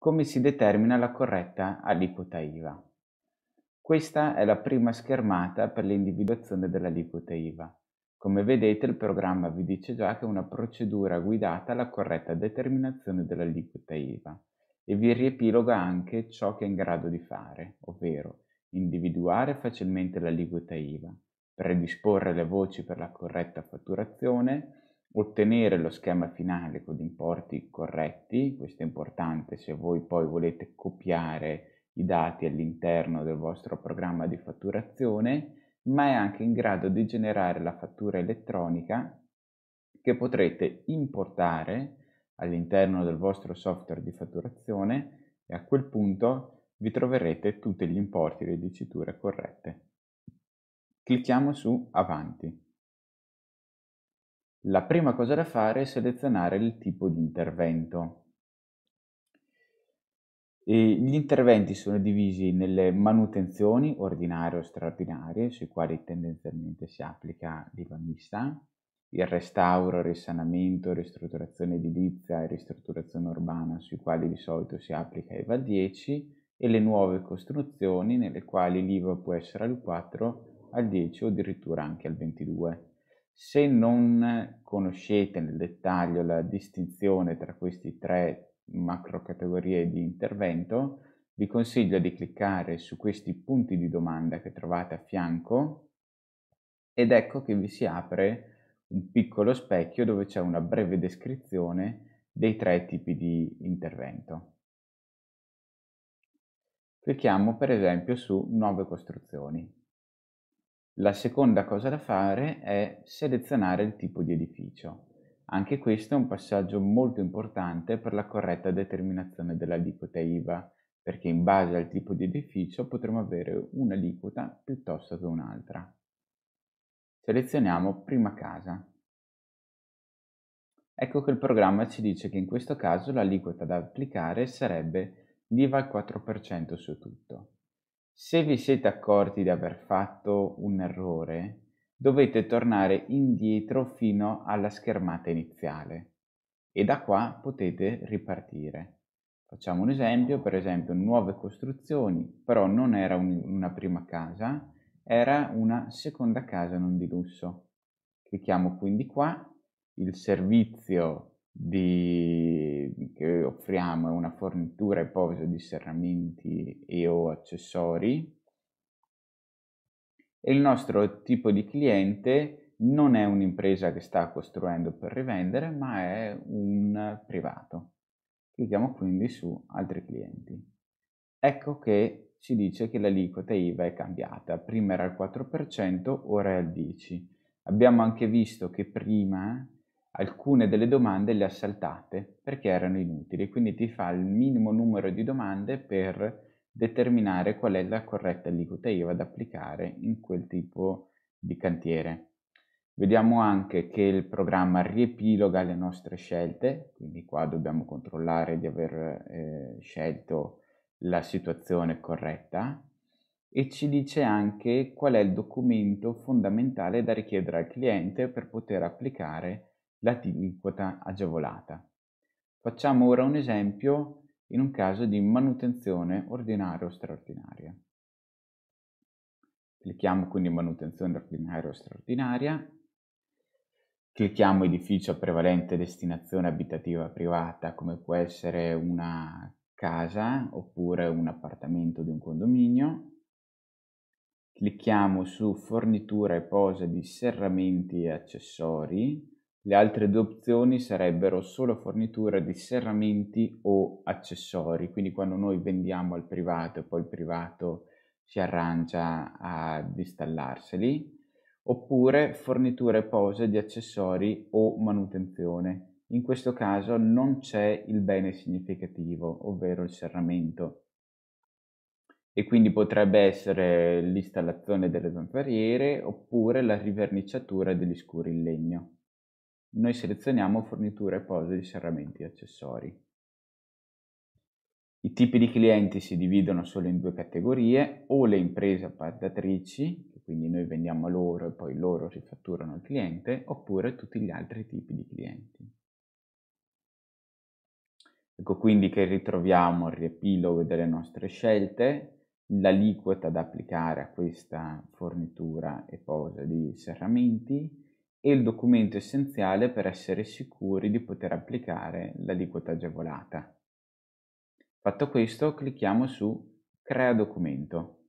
come si determina la corretta aliquota IVA. Questa è la prima schermata per l'individuazione dell'aliquota IVA. Come vedete il programma vi dice già che è una procedura guidata alla corretta determinazione dell'aliquota IVA e vi riepiloga anche ciò che è in grado di fare, ovvero individuare facilmente l'aliquota IVA, predisporre le voci per la corretta fatturazione, ottenere lo schema finale con gli importi corretti, questo è importante se voi poi volete copiare i dati all'interno del vostro programma di fatturazione, ma è anche in grado di generare la fattura elettronica che potrete importare all'interno del vostro software di fatturazione e a quel punto vi troverete tutti gli importi e le diciture corrette. Clicchiamo su Avanti. La prima cosa da fare è selezionare il tipo di intervento. E gli interventi sono divisi nelle manutenzioni ordinarie o straordinarie, sui quali tendenzialmente si applica l'IVA mista, il restauro, risanamento, ristrutturazione edilizia e ristrutturazione urbana, sui quali di solito si applica IVA 10, e le nuove costruzioni, nelle quali l'IVA può essere al 4, al 10 o addirittura anche al 22. Se non conoscete nel dettaglio la distinzione tra queste tre macro categorie di intervento, vi consiglio di cliccare su questi punti di domanda che trovate a fianco ed ecco che vi si apre un piccolo specchio dove c'è una breve descrizione dei tre tipi di intervento. Clicchiamo per esempio su nuove costruzioni. La seconda cosa da fare è selezionare il tipo di edificio. Anche questo è un passaggio molto importante per la corretta determinazione dell'aliquota IVA, perché in base al tipo di edificio potremo avere un'aliquota piuttosto che un'altra. Selezioniamo prima casa. Ecco che il programma ci dice che in questo caso l'aliquota da applicare sarebbe l'IVA al 4% su tutto. Se vi siete accorti di aver fatto un errore, dovete tornare indietro fino alla schermata iniziale e da qua potete ripartire. Facciamo un esempio, per esempio nuove costruzioni, però non era un, una prima casa, era una seconda casa non di lusso. Clicchiamo quindi qua, il servizio di, che offriamo è una fornitura e posa di serramenti e o accessori e il nostro tipo di cliente non è un'impresa che sta costruendo per rivendere ma è un privato. Clicchiamo quindi su altri clienti. Ecco che ci dice che l'aliquota IVA è cambiata, prima era al 4%, ora è al 10%. Abbiamo anche visto che prima alcune delle domande le ha saltate perché erano inutili, quindi ti fa il minimo numero di domande per determinare qual è la corretta aliquota IVA da applicare in quel tipo di cantiere. Vediamo anche che il programma riepiloga le nostre scelte, quindi qua dobbiamo controllare di aver eh, scelto la situazione corretta e ci dice anche qual è il documento fondamentale da richiedere al cliente per poter applicare l'aliquota agevolata. Facciamo ora un esempio in un caso di manutenzione ordinaria o straordinaria. Clicchiamo quindi manutenzione ordinaria o straordinaria, clicchiamo edificio a prevalente destinazione abitativa privata come può essere una casa oppure un appartamento di un condominio, clicchiamo su fornitura e posa di serramenti e accessori, le altre due opzioni sarebbero solo fornitura di serramenti o accessori, quindi quando noi vendiamo al privato, e poi il privato si arrangia ad installarseli, oppure fornitura e pose di accessori o manutenzione. In questo caso non c'è il bene significativo, ovvero il serramento. E quindi potrebbe essere l'installazione delle zanzariere oppure la riverniciatura degli scuri in legno. Noi selezioniamo forniture, pose, serramenti e accessori. I tipi di clienti si dividono solo in due categorie, o le imprese appaltatrici, quindi noi vendiamo a loro e poi loro rifatturano il cliente, oppure tutti gli altri tipi di clienti. Ecco quindi che ritroviamo il riepilogo delle nostre scelte, l'aliquota da applicare a questa fornitura e posa di serramenti, e il documento essenziale per essere sicuri di poter applicare l'aliquota agevolata. Fatto questo, clicchiamo su Crea documento.